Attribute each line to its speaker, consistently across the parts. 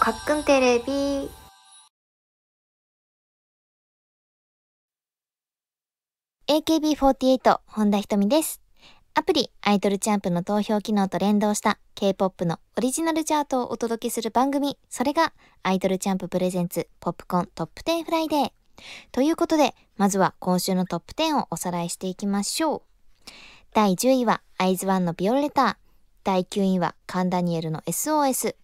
Speaker 1: くんテレビ AKB48 本田ひとみです。アプリアイドルチャンプの投票機能と連動した K-POP のオリジナルチャートをお届けする番組、それがアイドルチャンププレゼンツポップコントップ10フライデー。ということで、まずは今週のトップ10をおさらいしていきましょう。第10位はアイズワンのビオレター。第9位はカンダニエルの SOS。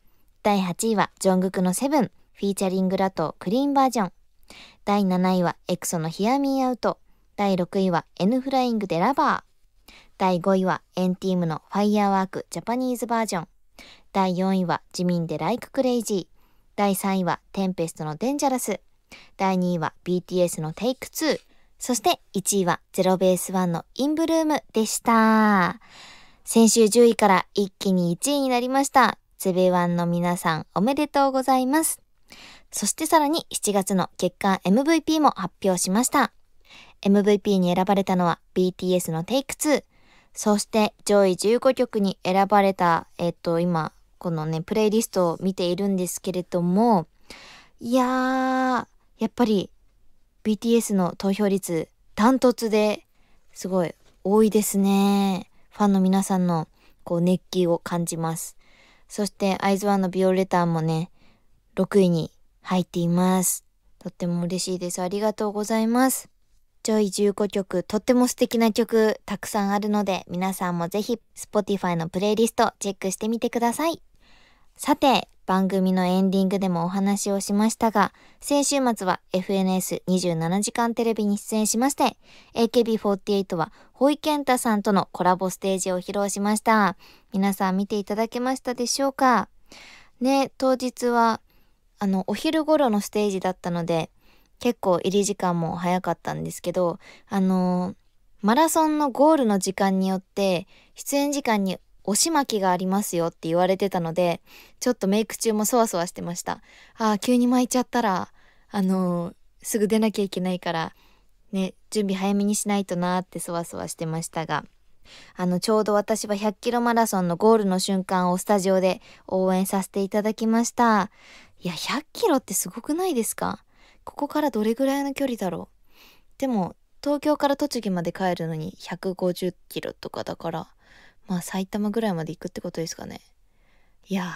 Speaker 1: 第8位はジョングクのセブン、フィーチャリングラトークリーンバージョン。第7位はエクソのヒアミーアウト。第6位は N フライングでラバー。第5位はエンティームのファイヤーワークジャパニーズバージョン。第4位は自民でライククレイジー。第3位はテンペストのデンジャラス。第2位は BTS のテイク2。そして1位はゼロベースワンのインブルームでした。先週10位から一気に1位になりました。つベワンの皆さんおめでとうございます。そしてさらに7月の月間 MVP も発表しました。MVP に選ばれたのは BTS の Take2。そして上位15曲に選ばれた、えっと今、このね、プレイリストを見ているんですけれども、いやー、やっぱり BTS の投票率ダントツですごい多いですね。ファンの皆さんのこう熱気を感じます。そしてアイズワンのビオレターもね、6位に入っています。とっても嬉しいです。ありがとうございます。ちょい15曲、とっても素敵な曲たくさんあるので、皆さんもぜひ Spotify のプレイリストチェックしてみてください。さて、番組のエンディングでもお話をしましたが、先週末は FNS27 時間テレビに出演しまして、AKB48 はホイケンタさんとのコラボステージを披露しました。皆さん見ていただけましたでしょうかね、当日は、あの、お昼頃のステージだったので、結構入り時間も早かったんですけど、あのー、マラソンのゴールの時間によって、出演時間に押し巻きがありますよって言われてたので、ちょっとメイク中もそわそわしてました。ああ、急に巻いちゃったら、あのー、すぐ出なきゃいけないから、ね、準備早めにしないとなーってそわそわしてましたが、あの、ちょうど私は100キロマラソンのゴールの瞬間をスタジオで応援させていただきました。いや、100キロってすごくないですかここからどれぐらいの距離だろうでも、東京から栃木まで帰るのに150キロとかだから、まあ埼玉ぐらいまで行くってことですかね。いやー、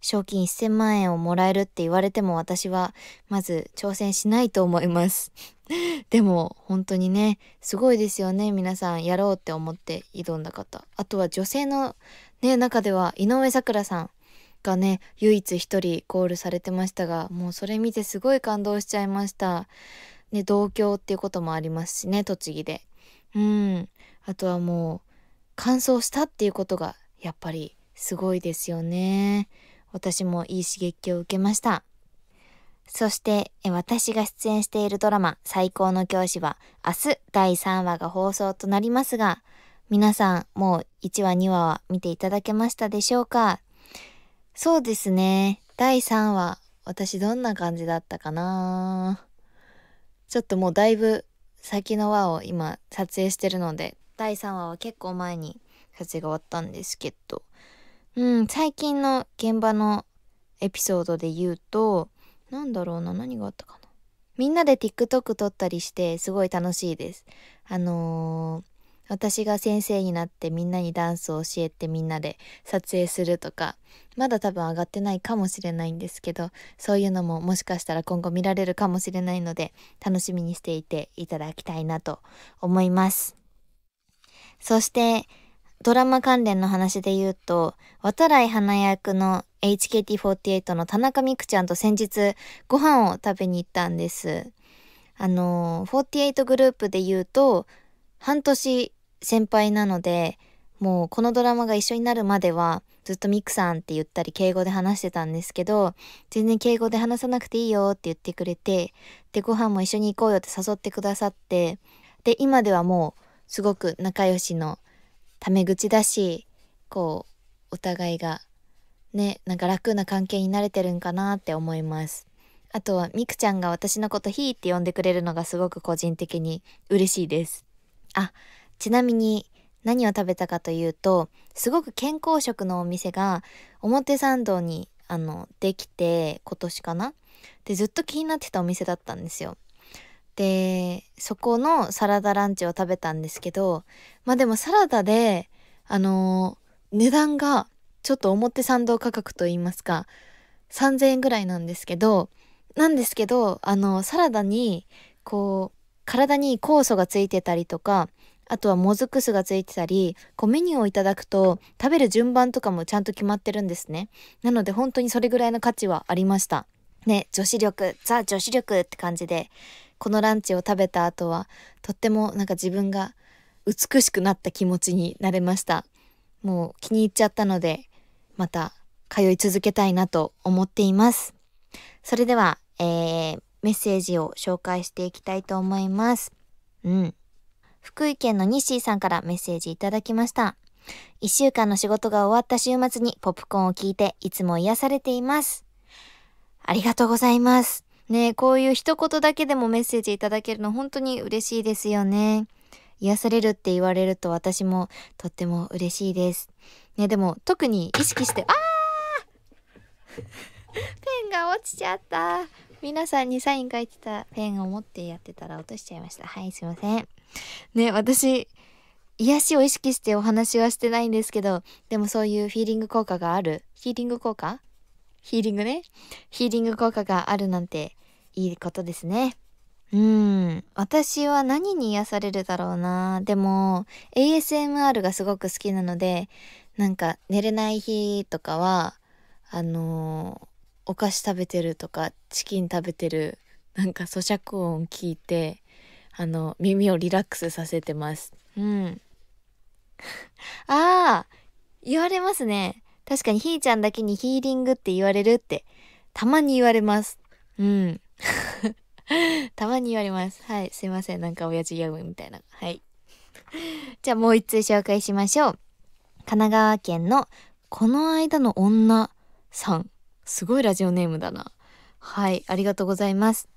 Speaker 1: 賞金1000万円をもらえるって言われても私はまず挑戦しないと思います。でも本当にね、すごいですよね。皆さんやろうって思って挑んだ方。あとは女性のね、中では井上咲楽さんがね、唯一一人ゴールされてましたが、もうそれ見てすごい感動しちゃいました。ね、同郷っていうこともありますしね、栃木で。うん。あとはもう、完走したっていうことがやっぱりすごいですよね。私もいい刺激を受けました。そして私が出演しているドラマ「最高の教師は」明日第3話が放送となりますが皆さんもう1話2話は見ていただけましたでしょうかそうですね第3話私どんな感じだったかなちょっともうだいぶ先の話を今撮影してるので第3話は結構前に撮影が終わったんですけど、うん、最近の現場のエピソードで言うと、なんだろうな、何があったかな。みんなで TikTok 撮ったりして、すごい楽しいです。あのー私が先生になってみんなにダンスを教えてみんなで撮影するとかまだ多分上がってないかもしれないんですけどそういうのももしかしたら今後見られるかもしれないので楽しみにしていていただきたいなと思います。そして、ドラマ関連の話で言うと、渡来花役の HKT48 の田中美久ちゃんと先日ご飯を食べに行ったんです。あの、48グループで言うと、半年先輩なので、もうこのドラマが一緒になるまでは、ずっとミクさんって言ったり敬語で話してたんですけど、全然敬語で話さなくていいよって言ってくれて、で、ご飯も一緒に行こうよって誘ってくださって、で、今ではもうすごく仲良しのタメ口だしこうお互いがねなんか楽な関係になれてるんかなって思いますあとはみくちゃんが私のこと「ひー」って呼んでくれるのがすごく個人的に嬉しいですあちなみに何を食べたかというとすごく健康食のお店が表参道にあのできて今年かなでずっと気になってたお店だったんですよでそこのサラダランチを食べたんですけどまあでもサラダであのー、値段がちょっと表参道価格といいますか3,000円ぐらいなんですけどなんですけどあのサラダにこう体に酵素がついてたりとかあとはもずく酢がついてたりこうメニューをいただくと食べる順番とかもちゃんと決まってるんですねなので本当にそれぐらいの価値はありましたね女子力ザ女子力って感じでこのランチを食べた後はとってもなんか自分が美しくなった気持ちになれましたもう気に入っちゃったのでまた通い続けたいなと思っていますそれでは、えー、メッセージを紹介していきたいと思いますうん福井県の西さんからメッセージいただきました一週間の仕事が終わった週末にポップコーンを聞いていつも癒されていますありがとうございますねこういう一言だけでもメッセージいただけるの本当に嬉しいですよね。癒されるって言われると私もとっても嬉しいです。ね、でも特に意識して、あーペンが落ちちゃった。皆さんにサイン書いてたペンを持ってやってたら落としちゃいました。はい、すいません。ね、私、癒しを意識してお話はしてないんですけど、でもそういうフィーリング効果がある。ヒーリング効果ヒーリングね。ヒーリング効果があるなんていいことですね。うん。私は何に癒されるだろうな。でも、ASMR がすごく好きなので、なんか寝れない日とかは、あのー、お菓子食べてるとか、チキン食べてる、なんか咀嚼音聞いて、あの、耳をリラックスさせてます。うん。ああ、言われますね。確かにひーちゃんだけにヒーリングって言われるって、たまに言われます。うん。たまに言われます。はい。すいません。なんか親父ギャグみたいな。はい。じゃあもう一通紹介しましょう。神奈川県のこの間の女さん。すごいラジオネームだな。はい。ありがとうございます。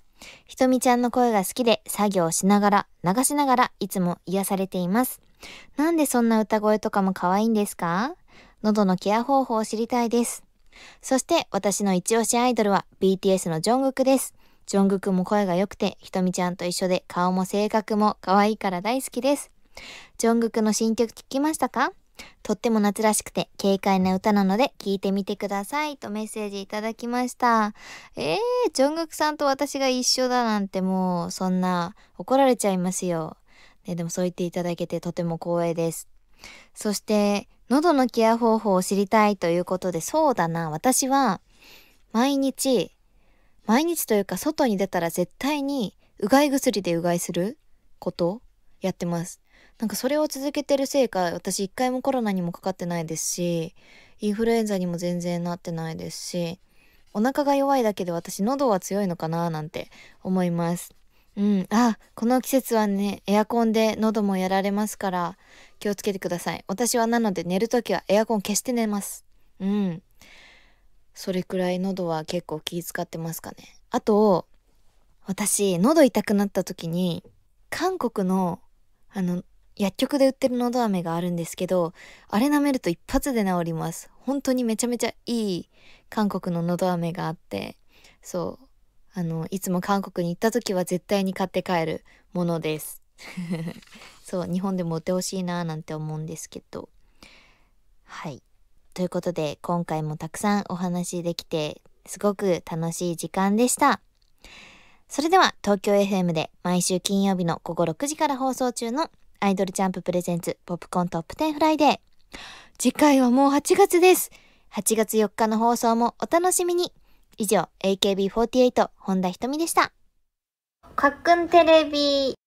Speaker 1: ひとみちゃんの声が好きで作業しながら流しながらいつも癒されています。なんでそんな歌声とかも可愛いんですか喉のケア方法を知りたいです。そして私の一押しアイドルは BTS のジョングクです。ジョングクも声が良くて、ひとみちゃんと一緒で顔も性格も可愛いから大好きです。ジョングクの新曲聞きましたかとっても夏らしくて軽快な歌なので聴いてみてくださいとメッセージいただきました。えー、ジョングクさんと私が一緒だなんてもうそんな怒られちゃいますよ。ね、でもそう言っていただけてとても光栄です。そして喉のケア方法を知りたいということで、そうだな、私は、毎日、毎日というか外に出たら絶対にうがい薬でうがいすることやってます。なんかそれを続けてるせいか私一回もコロナにもかかってないですしインフルエンザにも全然なってないですしお腹が弱いだけで私喉は強いのかななんて思います。うん、あ、この季節はね、エアコンで喉もやられますから、気をつけてください。私はなので寝るときはエアコン消して寝ます。うん。それくらい喉は結構気遣ってますかね。あと、私、喉痛くなった時に、韓国の、あの、薬局で売ってるのど飴があるんですけど、あれ舐めると一発で治ります。本当にめちゃめちゃいい韓国ののど飴があって、そう、あの、いつも韓国に行った時は絶対に買って帰るものです。そう、日本でも売ってほしいななんて思うんですけど。はい。ということで、今回もたくさんお話できて、すごく楽しい時間でした。それでは、東京 FM で毎週金曜日の午後6時から放送中のアイドルジャンププレゼンツポップコントップ10フライデー。次回はもう8月です。8月4日の放送もお楽しみに。以上、AKB48 本田ひとみでした。かっくんテレビ